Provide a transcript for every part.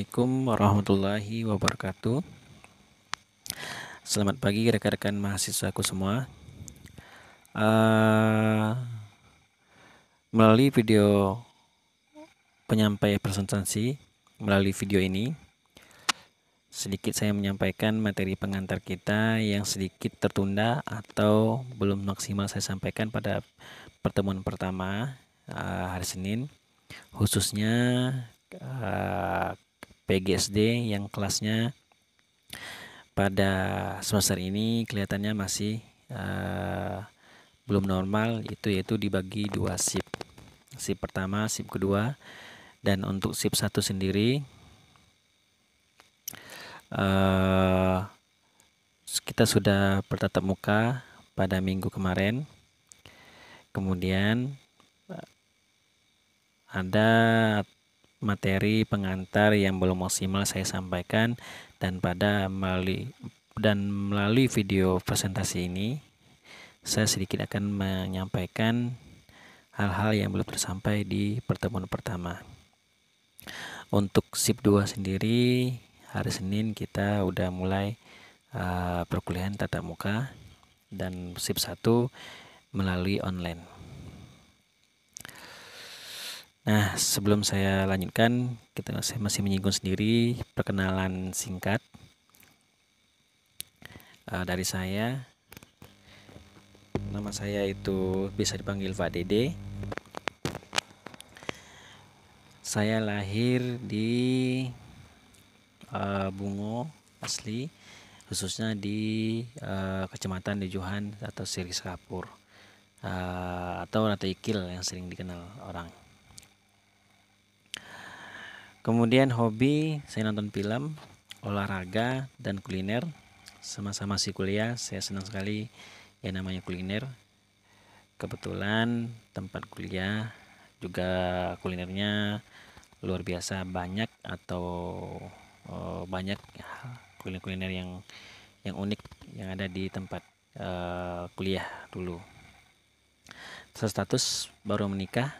Assalamualaikum warahmatullahi wabarakatuh Selamat pagi rekan-rekan mahasiswaku semua uh, Melalui video penyampaian presentasi Melalui video ini Sedikit saya menyampaikan materi pengantar kita yang sedikit tertunda Atau belum maksimal saya sampaikan pada pertemuan pertama uh, hari Senin Khususnya ah, PGSD yang kelasnya pada semester ini kelihatannya masih uh, belum normal itu yaitu dibagi dua sip sip pertama sip kedua dan untuk sip satu sendiri uh, kita sudah bertatap muka pada minggu kemarin kemudian eh, ada materi pengantar yang belum maksimal saya sampaikan dan pada melalui dan melalui video presentasi ini saya sedikit akan menyampaikan hal-hal yang belum tersampai di pertemuan pertama. Untuk SIP 2 sendiri hari Senin kita udah mulai uh, perkuliahan tatap muka dan SIP 1 melalui online. Nah, sebelum saya lanjutkan, kita saya masih menyinggung sendiri perkenalan singkat uh, dari saya. Nama saya itu bisa dipanggil Pak Dede. Saya lahir di uh, Bungo asli, khususnya di uh, Kecamatan Dejuhan atau Sirisapur uh, atau Ratu Ikil yang sering dikenal orang. Kemudian hobi saya nonton film, olahraga dan kuliner. Sama-sama si kuliah, saya senang sekali yang namanya kuliner. Kebetulan tempat kuliah juga kulinernya luar biasa banyak atau eh, banyak kuliner-kuliner yang yang unik yang ada di tempat uh, kuliah dulu. Status baru menikah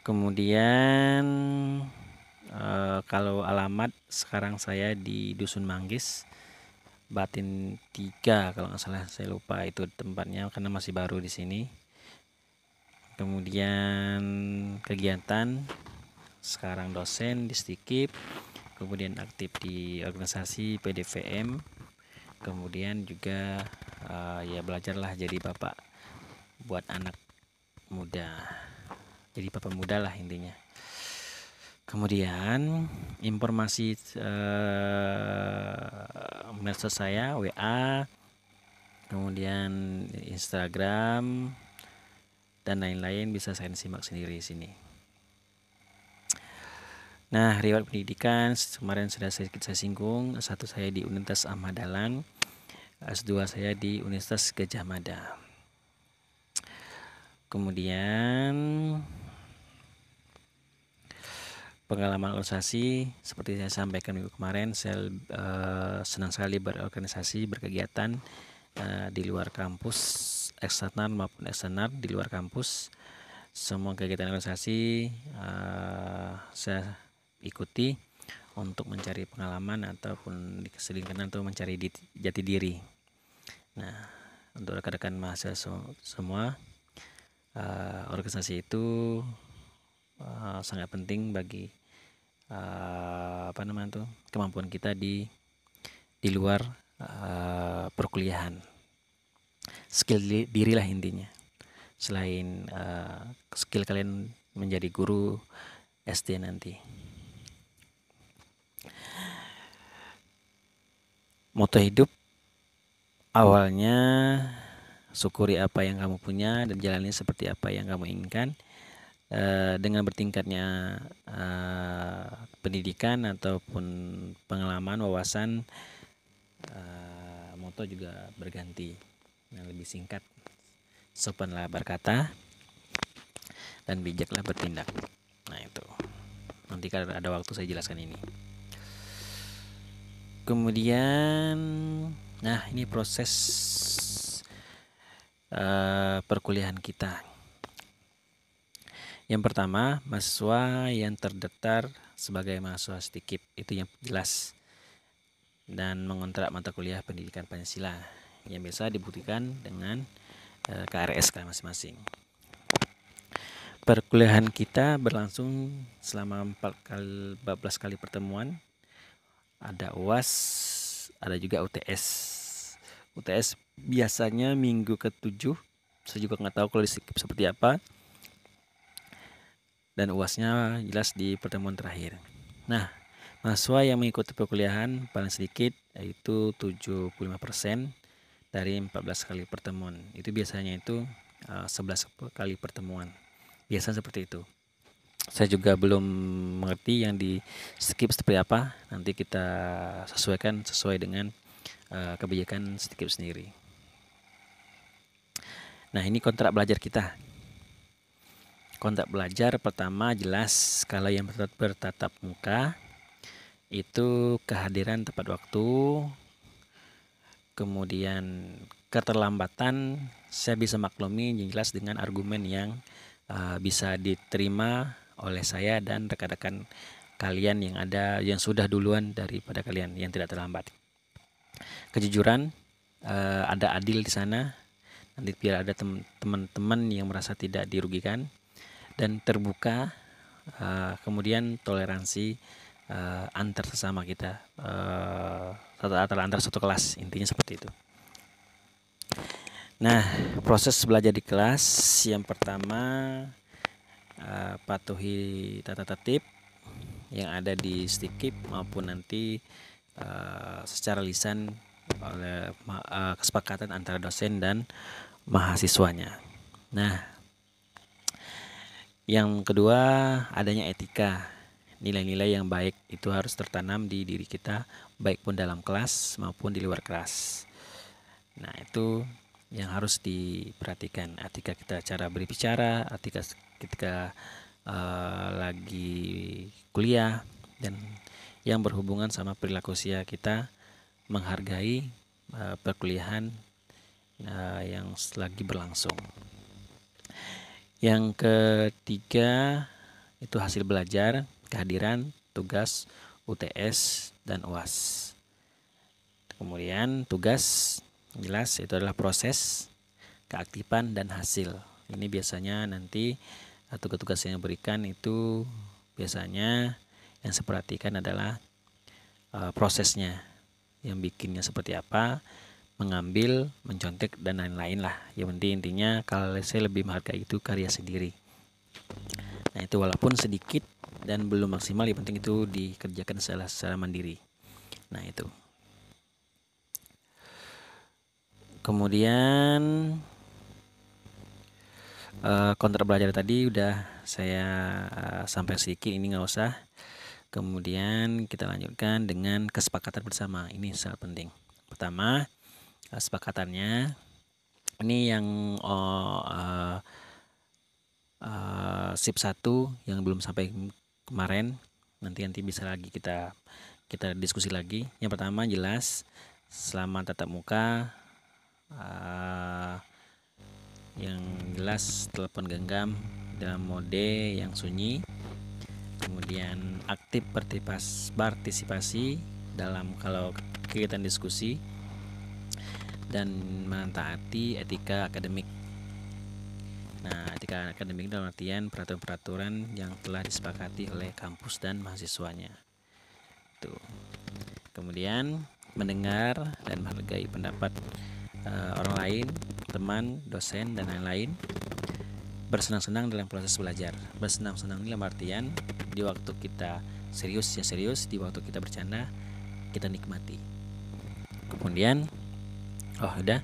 kemudian e, kalau alamat sekarang saya di Dusun Manggis Batin 3 kalau nggak salah saya lupa itu tempatnya karena masih baru di sini kemudian kegiatan sekarang dosen di Stikip kemudian aktif di organisasi PDVM kemudian juga uh, ya belajarlah jadi bapak buat anak muda jadi bapak muda lah intinya kemudian informasi uh, medsos saya WA kemudian Instagram dan lain-lain bisa saya simak sendiri di sini nah riwayat pendidikan kemarin sudah saya, saya singgung satu saya di Universitas Ahmad Dahlan S2 saya di Universitas Gajah Mada kemudian pengalaman organisasi seperti saya sampaikan minggu kemarin saya uh, senang sekali berorganisasi berkegiatan uh, di luar kampus eksternal maupun eksternal di luar kampus semua kegiatan organisasi uh, saya ikuti untuk mencari pengalaman ataupun diselingkan atau mencari di, jati diri nah untuk rekan-rekan mahasiswa semua uh, organisasi itu uh, sangat penting bagi uh, apa namanya tuh kemampuan kita di di luar uh, perkuliahan skill di, dirilah intinya selain uh, skill kalian menjadi guru SD nanti moto hidup awalnya syukuri apa yang kamu punya dan jalani seperti apa yang kamu inginkan Eh, dengan bertingkatnya uh, pendidikan ataupun pengalaman wawasan uh, moto juga berganti yang lebih singkat sopanlah berkata dan bijaklah bertindak nah itu nanti kalau ada waktu saya jelaskan ini kemudian nah ini proses uh, perkuliahan kita yang pertama, mahasiswa yang terdaftar sebagai mahasiswa STIKIP itu yang jelas dan mengontrak mata kuliah pendidikan Pancasila yang biasa dibuktikan dengan e, eh, KRS masing-masing. Perkuliahan kita berlangsung selama 4 kali, 14 kali pertemuan. Ada UAS, ada juga UTS. UTS biasanya minggu ke-7. Saya juga nggak tahu kalau di seperti apa dan UASnya jelas di pertemuan terakhir. Nah, mahasiswa yang mengikuti perkuliahan paling sedikit yaitu 75% dari 14 kali pertemuan. Itu biasanya itu uh, eh, 11 kali pertemuan. Biasa seperti itu. Saya juga belum mengerti yang di skip seperti apa. Nanti kita sesuaikan sesuai dengan uh, kebijakan skip sendiri. Nah, ini kontrak belajar kita kontak belajar pertama jelas kalau yang bertatap muka itu kehadiran tepat waktu kemudian keterlambatan saya bisa maklumi jelas dengan argumen yang uh, bisa diterima oleh saya dan rekan-rekan kalian yang ada yang sudah duluan daripada kalian yang tidak terlambat kejujuran uh, ada adil di sana nanti biar ada teman-teman yang merasa tidak dirugikan dan terbuka uh, kemudian toleransi uh, antar sesama kita uh, atau antar satu kelas intinya seperti itu nah proses belajar di kelas yang pertama uh, patuhi tata tertib yang ada di stikip maupun nanti uh, secara lisan oleh uh, kesepakatan antara dosen dan mahasiswanya. Nah, yang kedua, adanya etika. Nilai-nilai yang baik itu harus tertanam di diri kita, baik pun dalam kelas maupun di luar kelas. Nah, itu yang harus diperhatikan etika kita cara berbicara, etika ketika uh, lagi kuliah dan yang berhubungan sama perilaku usia kita menghargai uh, perkuliahan uh, yang lagi berlangsung. Yang ketiga itu hasil belajar, kehadiran, tugas, UTS, dan UAS. Kemudian tugas jelas itu adalah proses, keaktifan, dan hasil. Ini biasanya nanti atau tugas yang diberikan itu biasanya yang saya perhatikan adalah e, prosesnya yang bikinnya seperti apa mengambil, mencontek dan lain-lain lah. Yang penting intinya kalau saya lebih menghargai itu karya sendiri. Nah itu walaupun sedikit dan belum maksimal yang penting itu dikerjakan secara, secara mandiri. Nah itu. Kemudian eh, kontrak belajar tadi udah saya eh, sampai sedikit ini nggak usah. Kemudian kita lanjutkan dengan kesepakatan bersama. Ini sangat penting. Pertama, kesepakatannya ini yang oh, uh, uh, sip 1 yang belum sampai kemarin nanti nanti bisa lagi kita kita diskusi lagi yang pertama jelas selama tatap muka uh, yang jelas telepon genggam dalam mode yang sunyi kemudian aktif partisipasi dalam kalau kegiatan diskusi dan mentaati etika akademik. Nah, etika akademik dalam artian peraturan-peraturan yang telah disepakati oleh kampus dan mahasiswanya. Tuh. Kemudian mendengar dan menghargai pendapat uh, orang lain, teman, dosen dan lain-lain. Bersenang-senang dalam proses belajar. Bersenang-senang dalam artian di waktu kita serius ya serius, di waktu kita bercanda kita nikmati. Kemudian oh udah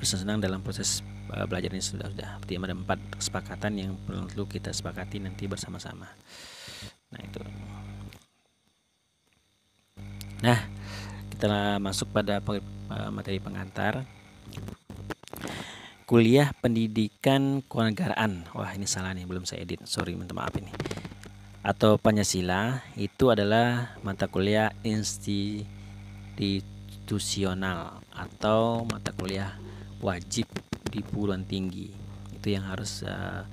bersenang senang dalam proses eh, belajar ini sudah sudah berarti ada empat kesepakatan yang perlu kita sepakati nanti bersama-sama nah itu nah kita masuk pada eh, materi pengantar kuliah pendidikan kewarganegaraan wah ini salah nih belum saya edit sorry minta maaf ini atau Pancasila itu adalah mata kuliah institusi konstitusional atau mata kuliah wajib di perguruan tinggi itu yang harus eh,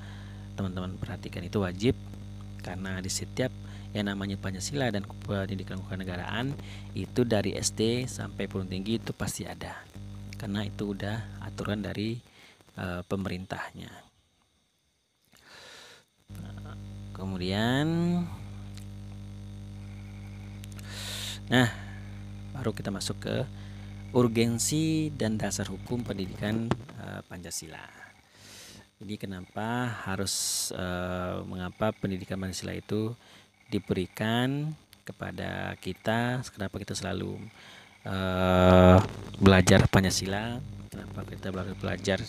teman-teman uh, perhatikan itu wajib karena di setiap yang namanya Pancasila dan pendidikan kenegaraan itu dari SD sampai perguruan tinggi itu pasti ada karena itu udah aturan dari uh, pemerintahnya kemudian nah baru kita masuk ke urgensi dan dasar hukum pendidikan uh, Pancasila. Jadi kenapa harus uh, mengapa pendidikan Pancasila itu diberikan kepada kita? Kenapa kita selalu uh, belajar Pancasila? Kenapa kita belajar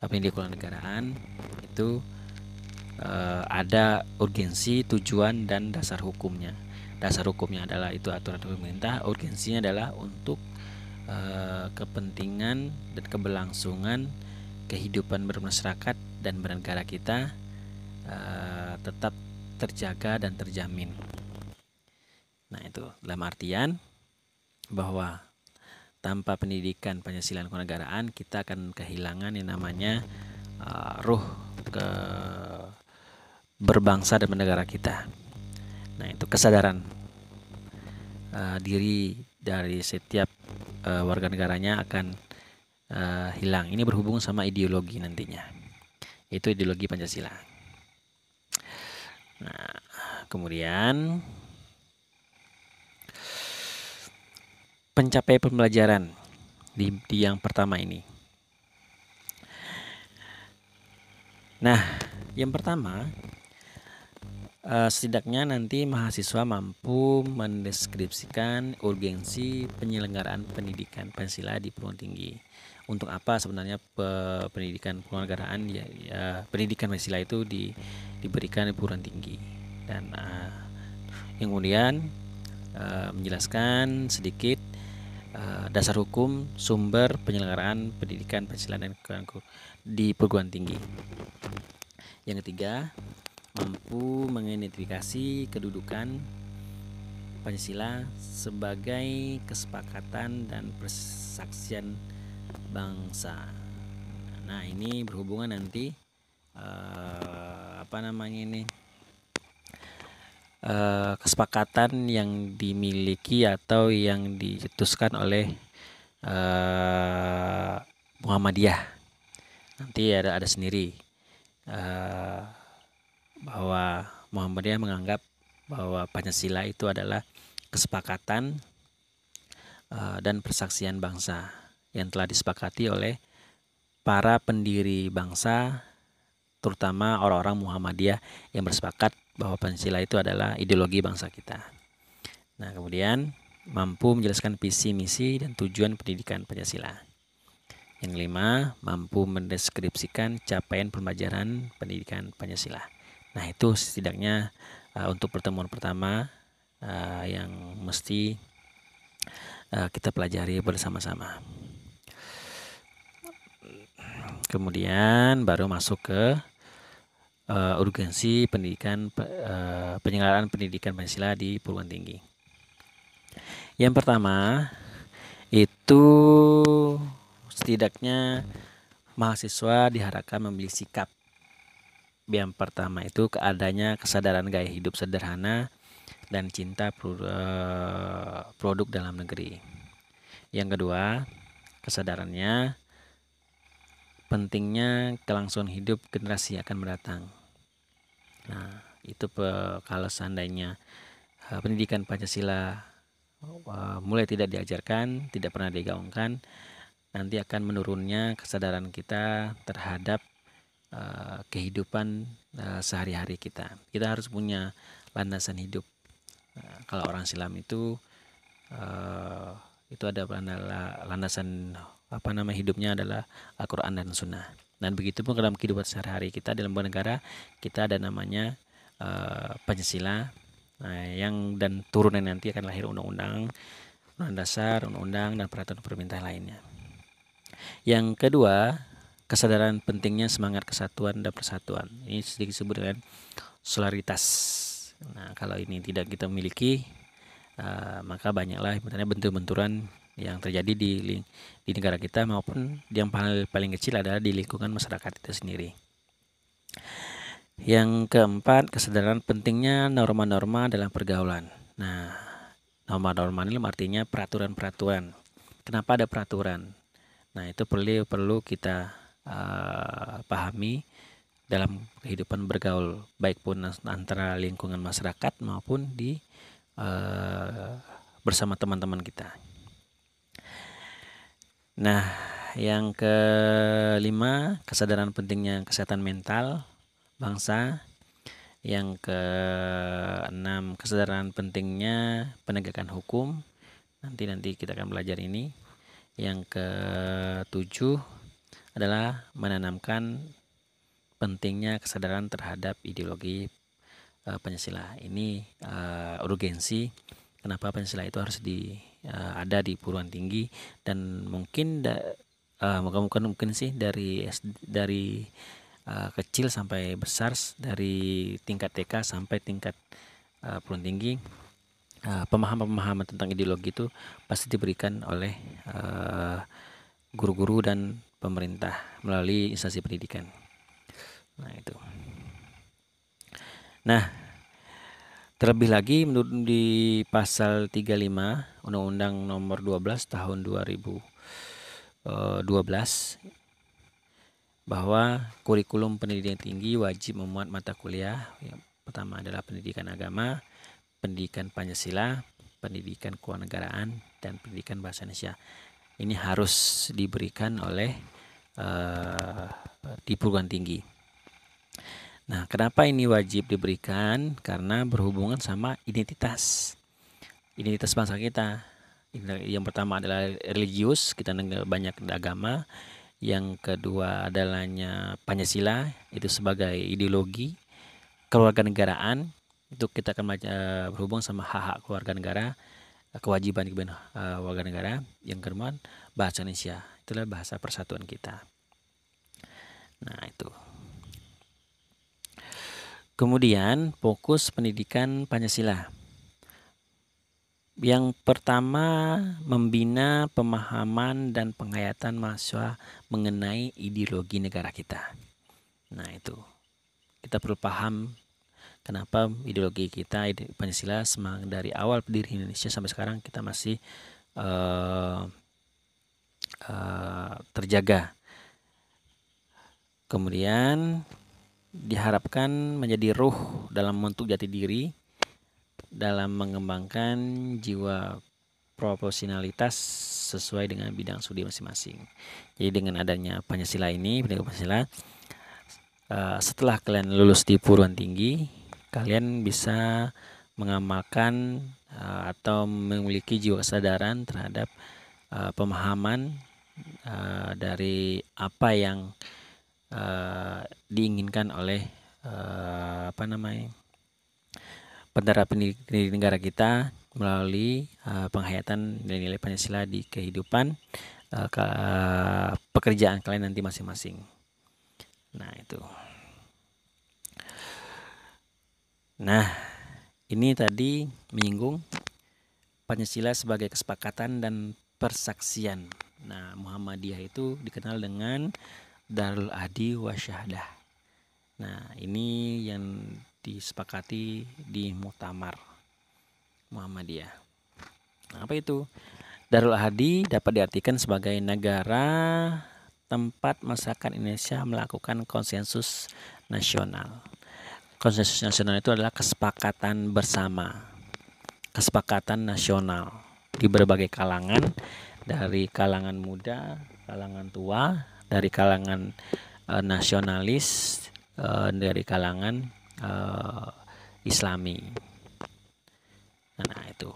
pendidikan negaraan? Itu uh, ada urgensi, tujuan dan dasar hukumnya dasar hukumnya adalah itu aturan pemerintah urgensinya adalah untuk e, kepentingan dan keberlangsungan kehidupan bermasyarakat dan bernegara kita e, tetap terjaga dan terjamin nah itu dalam artian bahwa tanpa pendidikan Pancasila kenegaraan kita akan kehilangan yang namanya uh, ruh ke berbangsa dan negara kita. Nah, itu kesadaran uh, diri dari setiap uh, warga negaranya akan uh, hilang. Ini berhubung sama ideologi nantinya. Itu ideologi Pancasila. Nah, kemudian pencapaian pembelajaran di, di yang pertama ini. Nah, yang pertama Eh, setidaknya nanti mahasiswa mampu mendeskripsikan urgensi penyelenggaraan pendidikan Pancasila di perguruan tinggi. Untuk apa sebenarnya pe pendidikan penyelenggaraan ya, ya pendidikan Pancasila itu di, diberikan di perguruan tinggi dan uh, yang kemudian uh, menjelaskan sedikit uh, dasar hukum sumber penyelenggaraan pendidikan Pancasila dan di perguruan tinggi. Yang ketiga, mampu mengidentifikasi kedudukan Pancasila sebagai kesepakatan dan persaksian bangsa. Nah, ini berhubungan nanti uh, apa namanya ini? Uh, kesepakatan yang dimiliki atau yang dicetuskan oleh uh, Muhammadiyah. Nanti ada ada sendiri bahwa Muhammadiyah menganggap bahwa Pancasila itu adalah kesepakatan eh, dan persaksian bangsa yang telah disepakati oleh para pendiri bangsa terutama orang-orang Muhammadiyah yang bersepakat bahwa Pancasila itu adalah ideologi bangsa kita. Nah, kemudian mampu menjelaskan visi, misi, dan tujuan pendidikan Pancasila. Yang kelima, mampu mendeskripsikan capaian pembelajaran pendidikan Pancasila. Nah, itu setidaknya uh, untuk pertemuan pertama uh, yang mesti uh, kita pelajari bersama-sama. Kemudian baru masuk ke uh, urgensi pendidikan uh, penyelenggaraan pendidikan Pancasila di perguruan tinggi. Yang pertama itu setidaknya mahasiswa diharapkan memiliki sikap yang pertama itu adanya kesadaran gaya hidup sederhana dan cinta eh, produk dalam negeri. Yang kedua, kesadarannya pentingnya kelangsungan hidup generasi akan mendatang. Nah, itu kalau seandainya eh, pendidikan Pancasila eh, mulai tidak diajarkan, tidak pernah digaungkan, nanti akan menurunnya kesadaran kita terhadap uh, kehidupan uh, sehari-hari kita. Kita harus punya landasan hidup. Uh, kalau orang silam itu uh, itu ada landasan apa nama hidupnya adalah Al-Quran dan Sunnah. Dan begitu pun dalam kehidupan sehari-hari kita dalam negara kita ada namanya uh, Pancasila nah, yang dan turunan nanti akan lahir undang-undang undang dasar, undang-undang dan peraturan pemerintah lainnya. Yang kedua, kesadaran pentingnya semangat kesatuan dan persatuan. Ini sedikit disebut dengan solaritas Nah, kalau ini tidak kita miliki, uh, maka banyaklah sebenarnya bentur-benturan yang terjadi di di negara kita maupun hmm. yang paling paling kecil adalah di lingkungan masyarakat itu sendiri. Yang keempat, kesadaran pentingnya norma-norma dalam pergaulan. Nah, norma-norma ini artinya peraturan-peraturan. Kenapa ada peraturan? Nah, itu perlu perlu kita Eh, pahami dalam kehidupan bergaul baik pun antara lingkungan masyarakat maupun di uh, bersama teman-teman kita. Nah, yang kelima kesadaran pentingnya kesehatan mental bangsa. Yang keenam kesadaran pentingnya penegakan hukum. Nanti nanti kita akan belajar ini. Yang ketujuh adalah menanamkan pentingnya kesadaran terhadap ideologi uh, Pancasila. Ini uh, urgensi kenapa Pancasila itu harus di uh, ada di perguruan tinggi dan mungkin da, uh, mungkin mungkin sih dari dari uh, kecil sampai besar dari tingkat TK sampai tingkat uh, perguruan tinggi pemahaman-pemahaman tentang ideologi itu pasti diberikan oleh guru-guru guru -guru dan pemerintah melalui instansi pendidikan. Nah, itu. Nah, terlebih lagi menurut di pasal 35 Undang-Undang Nomor 12 tahun 2012 eh, bahwa kurikulum pendidikan tinggi wajib memuat mata kuliah yang pertama adalah pendidikan agama, pendidikan Pancasila, pendidikan kewarganegaraan dan pendidikan bahasa Indonesia ini harus diberikan oleh uh, di perguruan tinggi. Nah, kenapa ini wajib diberikan? Karena berhubungan sama identitas. Identitas bangsa kita. Yang pertama adalah religius, kita dengar banyak agama. Yang kedua adalahnya Pancasila, itu sebagai ideologi keluarga negaraan. Itu kita akan eh, berhubung sama hak-hak keluarga negara kewajiban kepada uh, eh, warga negara. Yang kerman bahasa Indonesia. Itulah bahasa persatuan kita. Nah, itu. Kemudian, fokus pendidikan Pancasila. Yang pertama, membina pemahaman dan penghayatan mahasiswa mengenai ideologi negara kita. Nah, itu. Kita perlu paham kenapa ideologi kita ide Pancasila semang dari awal pendiri Indonesia sampai sekarang kita masih uh, uh, terjaga kemudian diharapkan menjadi ruh dalam bentuk jati diri dalam mengembangkan jiwa proporsionalitas sesuai dengan bidang studi masing-masing. Jadi dengan adanya Pancasila ini, pendidikan Pancasila, eh, setelah kalian lulus di perguruan tinggi, kalian bisa mengamalkan uh, atau memiliki jiwa kesadaran terhadap uh, pemahaman uh, dari apa yang uh, diinginkan oleh uh, apa namanya pendara di negara kita melalui uh, penghayatan nilai-nilai Pancasila di kehidupan uh, ke, uh, pekerjaan kalian nanti masing-masing. Nah, itu. Nah, ini tadi menyinggung Pancasila sebagai kesepakatan dan persaksian. Nah, Muhammadiyah itu dikenal dengan Darul Adi wa Syahdah. Nah, ini yang disepakati di Mutamar Muhammadiyah. Nah, apa itu? Darul Adi dapat diartikan sebagai negara tempat masyarakat Indonesia melakukan konsensus nasional konsensus nasional itu adalah kesepakatan bersama kesepakatan nasional di berbagai kalangan dari kalangan muda kalangan tua dari kalangan e, nasionalis e, dari kalangan e, islami nah itu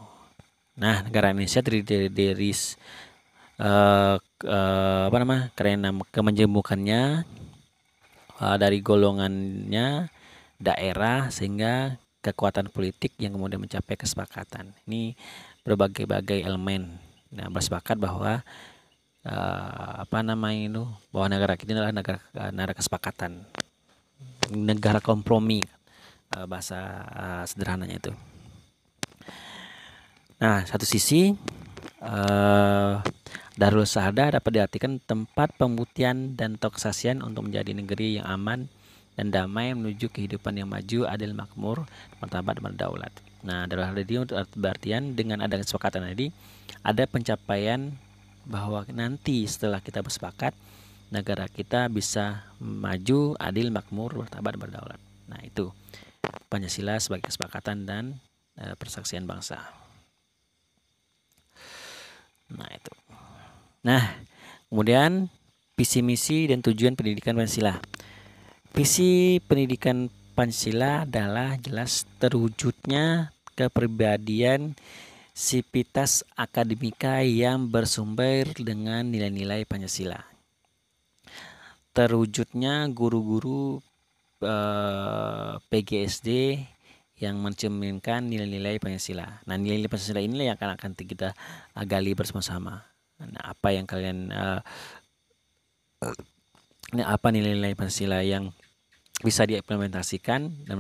nah negara Indonesia terdiri dari uh, uh, apa nama karena kemenjemukannya uh, dari golongannya daerah sehingga kekuatan politik yang kemudian mencapai kesepakatan. Ini berbagai-bagai elemen. Nah, bersepakat bahwa uh, apa namanya itu bahwa negara kita adalah negara negara kesepakatan. Negara kompromi uh, bahasa uh, sederhananya itu. Nah, satu sisi uh, Darul Sahada dapat diartikan tempat pembuktian dan toksasian untuk menjadi negeri yang aman dan damai menuju kehidupan yang maju, adil, makmur, martabat, berdaulat. Nah, dalam hal ini untuk artian dengan ada kesepakatan tadi, ada pencapaian bahwa nanti setelah kita bersepakat, negara kita bisa maju, adil, makmur, martabat, berdaulat. Nah, itu Pancasila sebagai kesepakatan dan e, persaksian bangsa. Nah, itu. Nah, kemudian visi misi dan tujuan pendidikan Pancasila. Visi pendidikan Pancasila adalah jelas terwujudnya kepribadian sipitas akademika yang bersumber dengan nilai-nilai Pancasila. Terwujudnya guru-guru eh, PGSD yang mencerminkan nilai-nilai Pancasila. Nah, nilai-nilai Pancasila ini yang akan akan kita gali bersama-sama. Nah, apa yang kalian eh, nah, apa nilai-nilai Pancasila yang bisa diimplementasikan dan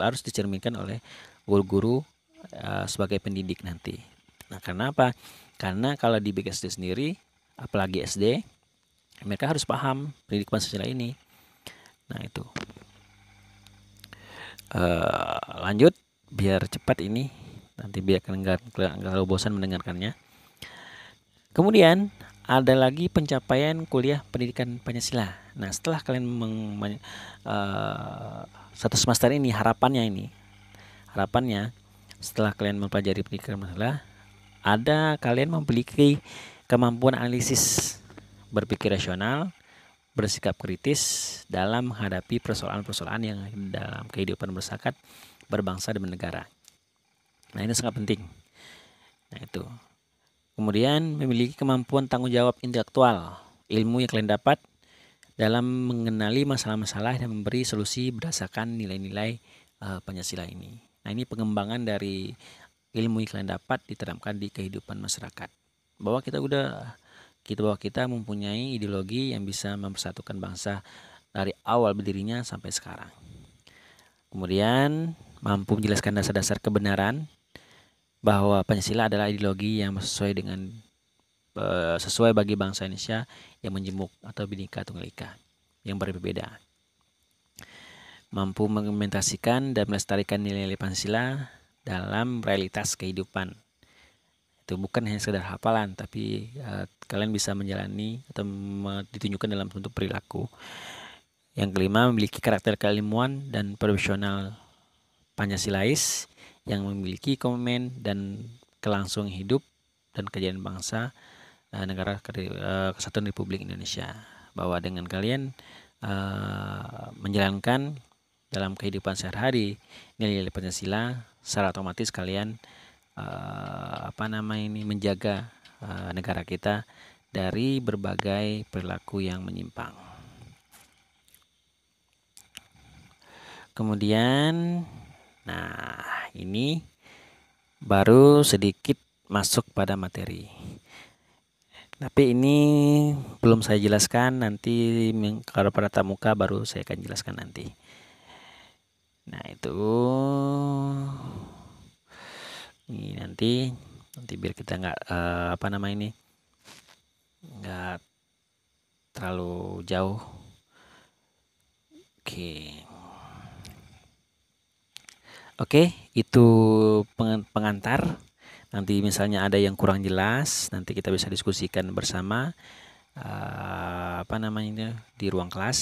harus dicerminkan oleh guru-guru eh, sebagai pendidik nanti. Nah, karena apa? Karena kalau di BKSD sendiri, apalagi SD, mereka harus paham pendidikan Pancasila ini. Nah, itu. Uh, lanjut biar cepat ini nanti biar nggak terlalu bosan mendengarkannya. Kemudian ada lagi pencapaian kuliah pendidikan Pancasila. Nah, setelah kalian meng, uh, satu semester ini harapannya ini, harapannya setelah kalian mempelajari pendidikan Pancasila, ada kalian memiliki kemampuan analisis, berpikir rasional, bersikap kritis dalam menghadapi persoalan-persoalan yang dalam kehidupan masyarakat, berbangsa dan bernegara. Nah, ini sangat penting. Nah, itu. Kemudian memiliki kemampuan tanggung jawab intelektual, ilmu yang kalian dapat dalam mengenali masalah-masalah dan memberi solusi berdasarkan nilai-nilai uh, Pancasila ini. Nah, ini pengembangan dari ilmu yang kalian dapat diterapkan di kehidupan masyarakat. Bahwa kita udah kita bahwa kita mempunyai ideologi yang bisa mempersatukan bangsa dari awal berdirinya sampai sekarang. Kemudian mampu menjelaskan dasar-dasar kebenaran bahwa Pancasila adalah ideologi yang sesuai dengan eh, sesuai bagi bangsa Indonesia yang menjemuk atau binika tunggal ika yang berbeda mampu mengimplementasikan dan melestarikan nilai-nilai Pancasila dalam realitas kehidupan itu bukan hanya sekedar hafalan tapi uh, kalian bisa menjalani atau ditunjukkan dalam bentuk perilaku yang kelima memiliki karakter keilmuan dan profesional Pancasilais yang memiliki komen dan kelangsungan hidup dan kejadian bangsa uh, negara eh, kesatuan Republik Indonesia bahwa dengan kalian uh, menjalankan dalam kehidupan sehari-hari nilai-nilai Pancasila secara otomatis kalian uh, apa nama ini menjaga uh, negara kita dari berbagai perilaku yang menyimpang. Kemudian Nah, ini baru sedikit masuk pada materi. Tapi ini belum saya jelaskan nanti kalau pada muka baru saya akan jelaskan nanti. Nah, itu ini nanti nanti biar kita nggak uh, apa nama ini nggak terlalu jauh. Oke. Okay. Oke, itu pengantar. Nanti misalnya ada yang kurang jelas, nanti kita bisa diskusikan bersama uh, apa namanya di ruang kelas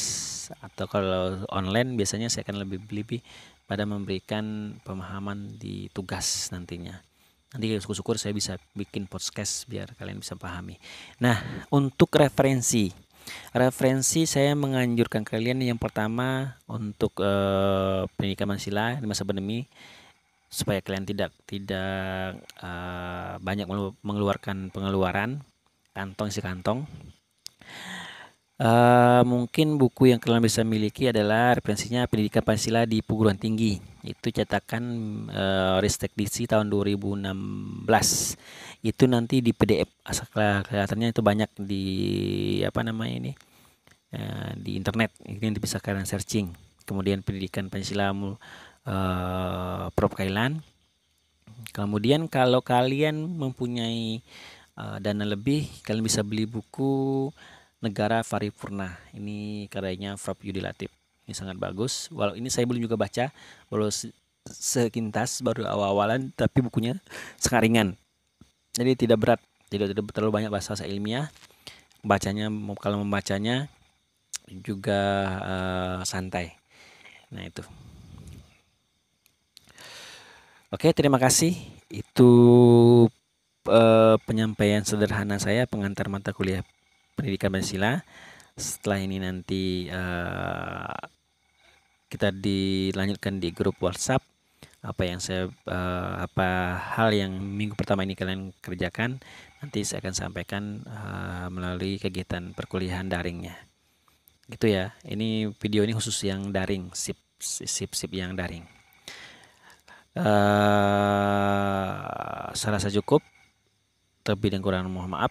atau kalau online biasanya saya akan lebih lebih pada memberikan pemahaman di tugas nantinya. Nanti syukur-syukur saya bisa bikin podcast biar kalian bisa pahami. Nah, untuk referensi Referensi saya menganjurkan kalian yang pertama untuk eh, pendidikan Mansila di masa pandemi supaya kalian tidak tidak eh, banyak mengeluarkan pengeluaran kantong si kantong Uh, mungkin buku yang kalian bisa miliki adalah referensinya Pendidikan Pancasila di Perguruan Tinggi. Itu cetakan uh, Ristek Diksi tahun 2016. Itu nanti di PDF asal kelihatannya itu banyak di apa namanya ini uh, di internet. Ini bisa kalian searching. Kemudian Pendidikan Pancasila uh, Prof Kailan. Kemudian kalau kalian mempunyai uh, dana lebih, kalian bisa beli buku Negara Paripurna. Ini karyanya Frap Yudi Latif. Ini sangat bagus. Walau ini saya belum juga baca, baru sekintas, baru awal-awalan, tapi bukunya sangat ringan, Jadi tidak berat, tidak, terlalu banyak bahasa ilmiah. Bacanya, kalau membacanya juga uh, santai. Nah itu. Oke, terima kasih. Itu uh, penyampaian sederhana saya pengantar mata kuliah pendidikan Pancasila setelah ini nanti uh, kita dilanjutkan di grup WhatsApp apa yang saya uh, apa hal yang minggu pertama ini kalian kerjakan nanti saya akan sampaikan uh, melalui kegiatan perkuliahan daringnya gitu ya ini video ini khusus yang daring sip sip sip yang daring uh, saya rasa cukup Terlebih dan kurang mohon maaf